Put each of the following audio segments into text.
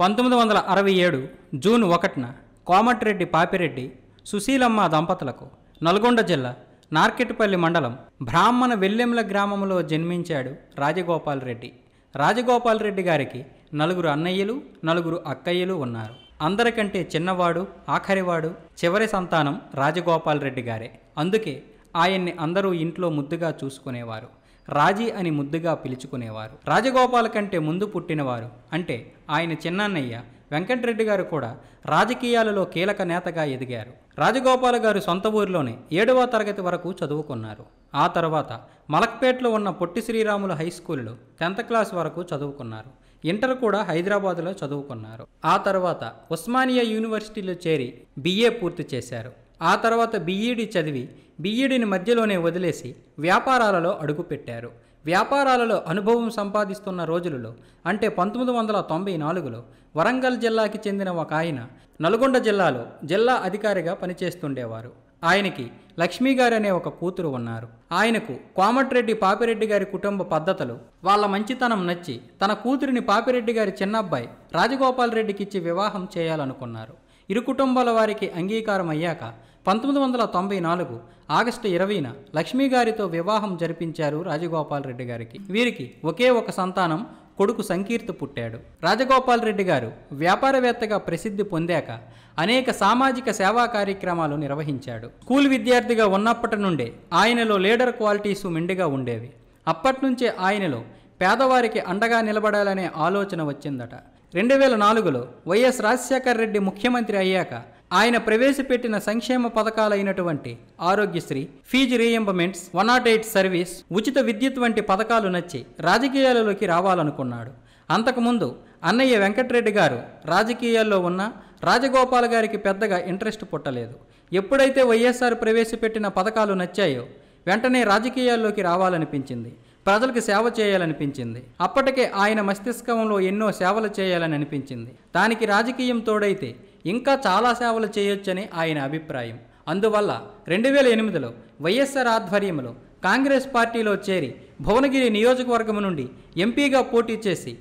పంతొమ్మిది వందల అరవై ఏడు జూన్ ఒకటిన కోమటిరెడ్డి పాపిరెడ్డి సుశీలమ్మ దంపతులకు నల్గొండ జిల్లా నార్కెట్పల్లి మండలం బ్రాహ్మణ వెల్లెంల గ్రామంలో జన్మించాడు రాజగోపాల్ రెడ్డి రాజగోపాల్ రెడ్డి గారికి నలుగురు అన్నయ్యలు నలుగురు అక్కయ్యలు ఉన్నారు అందరికంటే చిన్నవాడు ఆఖరివాడు చివరి సంతానం రాజగోపాల్ రెడ్డి గారే అందుకే ఆయన్ని అందరూ ఇంట్లో ముద్దుగా చూసుకునేవారు రాజీ అని ముద్దుగా పిలుచుకునేవారు రాజగోపాల కంటే ముందు పుట్టినవారు అంటే ఆయన చిన్నాన్నయ్య వెంకటరెడ్డి గారు కూడా రాజకీయాలలో కీలక నేతగా ఎదిగారు రాజగోపాల గారు సొంత ఊరిలోనే ఏడవ తరగతి వరకు చదువుకున్నారు ఆ తర్వాత మలక్పేట్లో ఉన్న పొట్టి శ్రీరాములు హై స్కూల్లో టెన్త్ క్లాస్ వరకు చదువుకున్నారు ఇంటర్ కూడా హైదరాబాద్లో చదువుకున్నారు ఆ తర్వాత ఉస్మానియా యూనివర్సిటీలో చేరి బీఏ పూర్తి చేశారు ఆ తర్వాత బీఈడి చదివి బీఈడిని మధ్యలోనే వదిలేసి వ్యాపారాలలో అడుగుపెట్టారు వ్యాపారాలలో అనుభవం సంపాదిస్తున్న రోజులలో అంటే పంతొమ్మిది వందల తొంభై నాలుగులో వరంగల్ జిల్లాకి చెందిన ఒక ఆయన నల్గొండ జిల్లాలో జిల్లా అధికారిగా పనిచేస్తుండేవారు ఆయనకి లక్ష్మీ గారు అనే ఒక కూతురు ఉన్నారు ఆయనకు కోమటిరెడ్డి పాపిరెడ్డి గారి కుటుంబ పద్ధతులు వాళ్ళ మంచితనం నచ్చి తన కూతురిని పాపిరెడ్డి గారి చిన్నబ్బాయి రాజగోపాల్ రెడ్డికిచ్చి వివాహం చేయాలనుకున్నారు ఇరు కుటుంబాల వారికి అంగీకారం అయ్యాక పంతొమ్మిది వందల తొంభై నాలుగు ఆగస్టు ఇరవైన లక్ష్మీ గారితో వివాహం జరిపించారు రాజగోపాల్ రెడ్డి గారికి వీరికి ఒకే ఒక సంతానం కొడుకు సంకీర్తి పుట్టాడు రాజగోపాల్ రెడ్డి గారు వ్యాపారవేత్తగా ప్రసిద్ధి పొందాక అనేక సామాజిక సేవా కార్యక్రమాలు నిర్వహించాడు స్కూల్ విద్యార్థిగా ఉన్నప్పటి నుండే ఆయనలో లీడర్ క్వాలిటీసు మెండుగా ఉండేవి అప్పట్నుంచే ఆయనలో పేదవారికి అండగా నిలబడాలనే ఆలోచన వచ్చిందట రెండు వేల నాలుగులో వైఎస్ రాజశేఖర్ రెడ్డి ముఖ్యమంత్రి అయ్యాక ఆయన ప్రవేశపెట్టిన సంక్షేమ పథకాలైనటువంటి Aarogyasri fee reimbursements one not eight service ఉచిత విద్యుత్ వంటి పథకాలు నచ్చి రాజకీయాలలోకి రావాలనుకున్నాడు అంతకుముందు అన్నయ్య వెంకటరెడ్డి గారు రాజకీయాల్లో ఉన్న రాజగోపాల్ గారికి పెద్దగా ఇంట్రెస్ట్ పుట్టలేదు ఎప్పుడైతే వైఎస్ఆర్ ప్రవేశపెట్టిన పథకాలు నచ్చాయో వెంటనే రాజకీయాల్లోకి రావాలనిపించింది ప్రజలకు సేవ చేయాలనిపించింది అప్పటికే ఆయన మస్తిష్కంలో ఎన్నో సేవలు చేయాలని అనిపించింది దానికి రాజకీయం తోడైతే ఇంకా చాలా సేవలు చేయొచ్చని ఆయన అభిప్రాయం అందువల్ల రెండు వేల ఎనిమిదిలో వైఎస్ఆర్ ఆధ్వర్యంలో కాంగ్రెస్ పార్టీలో చేరి భువనగిరి నియోజకవర్గం నుండి ఎంపీగా పోటీ చేసి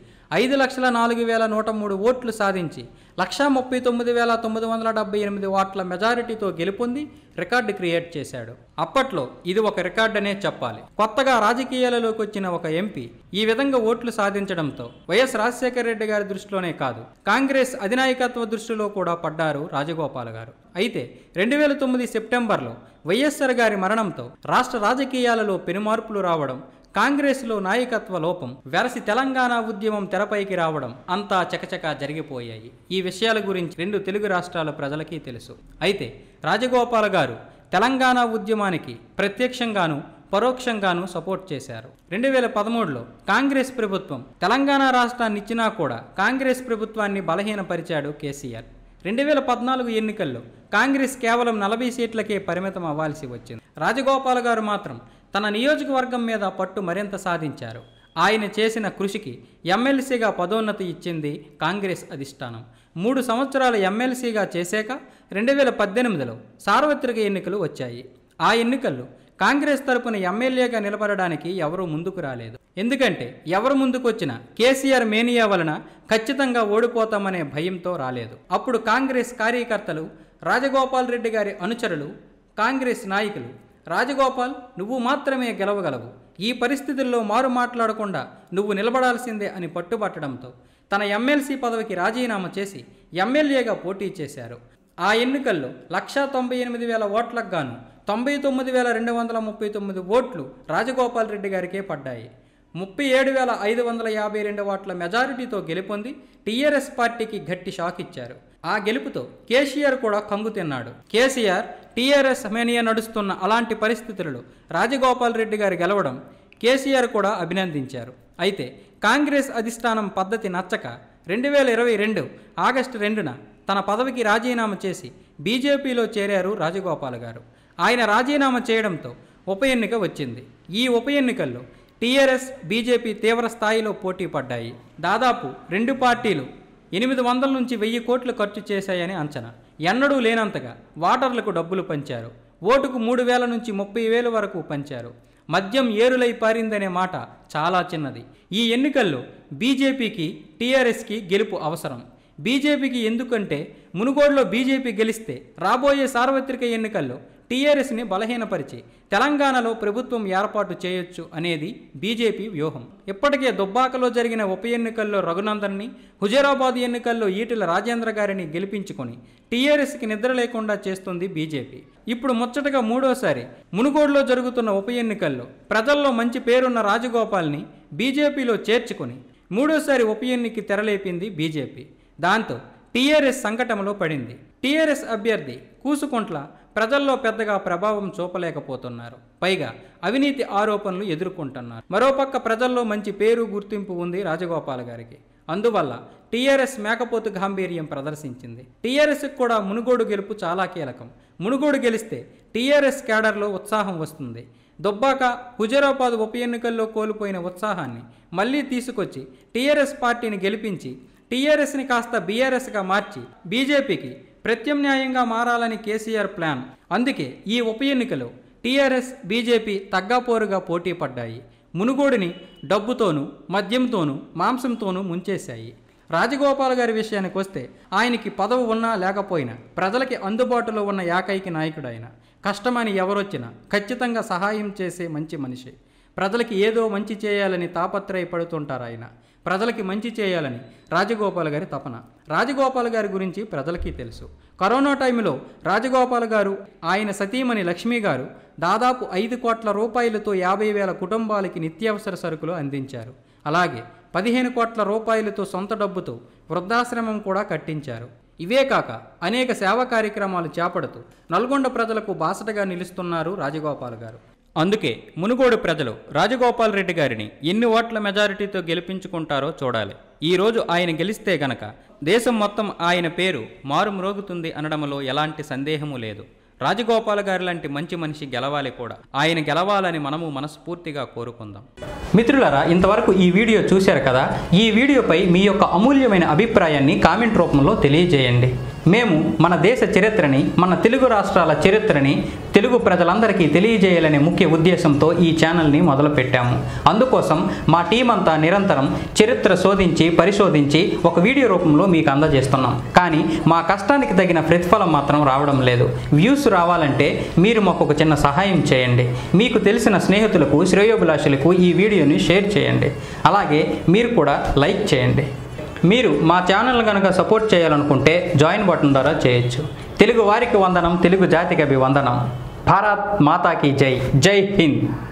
ఐదు లక్షల నాలుగు వేల నూట మూడు ఓట్లు సాధించి లక్షా ముప్పై తొమ్మిది వేల తొమ్మిది వందల డెబ్బై ఎనిమిది ఓట్ల మెజారిటీతో గెలుపొంది రికార్డు క్రియేట్ చేశాడు అప్పట్లో ఇది ఒక రికార్డనే చెప్పాలి కొత్తగా రాజకీయాలలోకి వచ్చిన ఒక ఎంపీ ఈ విధంగా ఓట్లు సాధించడంతో వైఎస్ రాజశేఖర రెడ్డి గారి దృష్టిలోనే కాదు కాంగ్రెస్ అధినాయకత్వ దృష్టిలో కూడా పడ్డారు రాజగోపాల్ గారు అయితే రెండు వేల తొమ్మిది సెప్టెంబర్లో వైఎస్ఆర్ గారి మరణంతో రాష్ట్ర రాజకీయాలలో పెనుమార్పులు రావడం కాంగ్రెస్లో నాయకత్వ లోపం వెరసి తెలంగాణ ఉద్యమం తెరపైకి రావడం అంతా చకచకా జరిగిపోయాయి ఈ విషయాల గురించి రెండు తెలుగు రాష్ట్రాల ప్రజలకి తెలుసు అయితే రాజగోపాల గారు తెలంగాణ ఉద్యమానికి ప్రత్యక్షంగాను పరోక్షంగాను సపోర్ట్ చేశారు రెండు వేల పదమూడులో కాంగ్రెస్ ప్రభుత్వం తెలంగాణ రాష్ట్రాన్ని ఇచ్చినా కూడా కాంగ్రెస్ ప్రభుత్వాన్ని బలహీనపరిచాడు కేసీఆర్ రెండు వేల పద్నాలుగు ఎన్నికల్లో కాంగ్రెస్ కేవలం నలభై సీట్లకే పరిమితం అవ్వాల్సి వచ్చింది రాజగోపాల్ గారు మాత్రం తన నియోజకవర్గం మీద పట్టు మరింత సాధించారు ఆయన చేసిన కృషికి ఎమ్మెల్సీగా పదోన్నతి ఇచ్చింది కాంగ్రెస్ అధిష్టానం మూడు సంవత్సరాలు ఎమ్మెల్సీగా చేశాక రెండు వేల పద్దెనిమిదిలో సార్వత్రిక ఎన్నికలు వచ్చాయి ఆ ఎన్నికల్లో కాంగ్రెస్ తరపున ఎమ్మెల్యేగా నిలబడడానికి ఎవరూ ముందుకు రాలేదు ఎందుకంటే ఎవరు ముందుకొచ్చినా కేసీఆర్ మేనియా వలన ఖచ్చితంగా ఓడిపోతామనే భయంతో రాలేదు అప్పుడు కాంగ్రెస్ కార్యకర్తలు రాజగోపాల్ రెడ్డి గారి అనుచరులు కాంగ్రెస్ నాయకులు రాజగోపాల్ నువ్వు మాత్రమే గెలవగలవు ఈ పరిస్థితుల్లో మారు మాట్లాడకుండా నువ్వు నిలబడాల్సిందే అని పట్టుబట్టడంతో తన ఎమ్మెల్సీ పదవికి రాజీనామా చేసి ఎమ్మెల్యేగా పోటీ చేశారు ఆ ఎన్నికల్లో లక్షా తొంభై ఎనిమిది వేల ఓట్లకు గాను తొంభై తొమ్మిది వేల రెండు వందల ముప్పై తొమ్మిది ఓట్లు రాజగోపాల్ రెడ్డి గారికే పడ్డాయి ముప్పై ఏడు వేల ఐదు వందల యాభై రెండు ఓట్ల మెజారిటీతో గెలుపొంది టీఆర్ఎస్ పార్టీకి గట్టి షాక్ ఇచ్చారు ఆ గెలుపుతో కేసీఆర్ కూడా కంగు తిన్నాడు కేసీఆర్ టీఆర్ఎస్ మేనియా నడుస్తున్న అలాంటి పరిస్థితులలో రాజగోపాల్ రెడ్డి గారు గెలవడం కేసీఆర్ కూడా అభినందించారు అయితే కాంగ్రెస్ అధిష్టానం పద్ధతి నచ్చక రెండు వేల ఇరవై రెండు ఆగస్టు రెండున తన పదవికి రాజీనామా చేసి బీజేపీలో చేరారు రాజగోపాల్ గారు ఆయన రాజీనామా చేయడంతో ఉప ఎన్నిక వచ్చింది ఈ ఉప ఎన్నికల్లో టీఆర్ఎస్ బీజేపీ తీవ్ర స్థాయిలో పోటీ పడ్డాయి దాదాపు రెండు పార్టీలు ఎనిమిది వందల నుంచి వెయ్యి కోట్లు ఖర్చు చేశాయని అంచనా ఎన్నడూ లేనంతగా వాటర్లకు డబ్బులు పంచారు ఓటుకు మూడు వేల నుంచి ముప్పై వేలు వరకు పంచారు మద్యం ఏరులై పారిందనే మాట చాలా చిన్నది ఈ ఎన్నికల్లో బీజేపీకి టీఆర్ఎస్కి గెలుపు అవసరం బీజేపీకి ఎందుకంటే మునుగోడులో బీజేపీ గెలిస్తే రాబోయే సార్వత్రిక ఎన్నికల్లో టీఆర్ఎస్ని బలహీనపరిచి తెలంగాణలో ప్రభుత్వం ఏర్పాటు చేయొచ్చు అనేది బీజేపీ వ్యూహం ఇప్పటికే దుబ్బాకలో జరిగిన ఉప ఎన్నికల్లో రఘునందన్ని హుజరాబాద్ ఎన్నికల్లో ఈటెల రాజేంద్ర గారిని గెలిపించుకొని టీఆర్ఎస్కి నిద్ర లేకుండా చేస్తుంది బీజేపీ ఇప్పుడు ముచ్చటగా మూడోసారి మునుగోడులో జరుగుతున్న ఉప ఎన్నికల్లో ప్రజల్లో మంచి పేరున్న రాజగోపాల్ని బీజేపీలో చేర్చుకొని మూడోసారి ఉప ఎన్నికకి తెరలేపింది బీజేపీ దాంతో టీఆర్ఎస్ సంకటంలో పడింది టీఆర్ఎస్ అభ్యర్థి కూసుకుంట్ల ప్రజల్లో పెద్దగా ప్రభావం చూపలేకపోతున్నారు పైగా అవినీతి ఆరోపణలు ఎదుర్కొంటున్నారు మరోపక్క ప్రజల్లో మంచి పేరు గుర్తింపు ఉంది రాజగోపాల్ గారికి అందువల్ల టీఆర్ఎస్ మేకపోతు గాంభీర్యం ప్రదర్శించింది టీఆర్ఎస్కి కూడా మునుగోడు గెలుపు చాలా కీలకం మునుగోడు గెలిస్తే టీఆర్ఎస్ క్యాడర్లో ఉత్సాహం వస్తుంది దుబ్బాక హుజరాబాద్ ఉప ఎన్నికల్లో కోల్పోయిన ఉత్సాహాన్ని మళ్లీ తీసుకొచ్చి టీఆర్ఎస్ పార్టీని గెలిపించి టీఆర్ఎస్ని కాస్త బీఆర్ఎస్గా మార్చి బీజేపీకి ప్రత్యామ్నాయంగా మారాలని కేసీఆర్ ప్లాన్ అందుకే ఈ ఉప ఎన్నికలో టీఆర్ఎస్ బీజేపీ తగ్గాపోరుగా పోటీ పడ్డాయి మునుగోడిని డబ్బుతోనూ మద్యంతోనూ మాంసంతోనూ ముంచేశాయి రాజగోపాల్ గారి విషయానికి వస్తే ఆయనకి పదవి ఉన్నా లేకపోయినా ప్రజలకి అందుబాటులో ఉన్న ఏకైక నాయకుడు ఆయన కష్టమని ఎవరొచ్చినా ఖచ్చితంగా సహాయం చేసే మంచి మనిషి ప్రజలకి ఏదో మంచి చేయాలని తాపత్రయపడుతుంటారు ఆయన ప్రజలకి మంచి చేయాలని రాజగోపాల్ గారి తపన రాజగోపాల్ గారి గురించి ప్రజలకి తెలుసు కరోనా టైంలో రాజగోపాల్ గారు ఆయన సతీమణి లక్ష్మి గారు దాదాపు ఐదు కోట్ల రూపాయలతో యాభై వేల కుటుంబాలకి నిత్యావసర సరుకులు అందించారు అలాగే పదిహేను కోట్ల రూపాయలతో సొంత డబ్బుతో వృద్ధాశ్రమం కూడా కట్టించారు ఇవే కాక అనేక సేవా కార్యక్రమాలు చేపడుతూ నల్గొండ ప్రజలకు బాసటగా నిలుస్తున్నారు రాజగోపాల్ గారు అందుకే మునుగోడు ప్రజలు రాజగోపాల్ రెడ్డి గారిని ఎన్ని ఓట్ల మెజారిటీతో గెలిపించుకుంటారో చూడాలి ఈరోజు ఆయన గెలిస్తే గనక దేశం మొత్తం ఆయన పేరు మారుమ్రోగుతుంది అనడంలో ఎలాంటి సందేహము లేదు రాజగోపాల్ గారి లాంటి మంచి మనిషి గెలవాలి కూడా ఆయన గెలవాలని మనము మనస్ఫూర్తిగా కోరుకుందాం మిత్రులారా ఇంతవరకు ఈ వీడియో చూశారు కదా ఈ వీడియోపై మీ యొక్క అమూల్యమైన అభిప్రాయాన్ని కామెంట్ రూపంలో తెలియజేయండి మేము మన దేశ చరిత్రని మన తెలుగు రాష్ట్రాల చరిత్రని తెలుగు ప్రజలందరికీ తెలియజేయాలనే ముఖ్య ఉద్దేశంతో ఈ ఛానల్ని మొదలుపెట్టాము అందుకోసం మా టీం అంతా నిరంతరం చరిత్ర శోధించి పరిశోధించి ఒక వీడియో రూపంలో మీకు అందజేస్తున్నాం కానీ మా కష్టానికి తగిన ప్రతిఫలం మాత్రం రావడం లేదు వ్యూస్ రావాలంటే మీరు మాకు ఒక చిన్న సహాయం చేయండి మీకు తెలిసిన స్నేహితులకు శ్రేయోభిలాషులకు ఈ వీడియోని షేర్ చేయండి అలాగే మీరు కూడా లైక్ చేయండి మీరు మా ఛానల్ కనుక సపోర్ట్ చేయాలనుకుంటే జాయిన్ బటన్ ద్వారా చేయొచ్చు తెలుగు వారికి వందనం తెలుగు జాతికి అభివందనం भारत माता की जय जय हिंद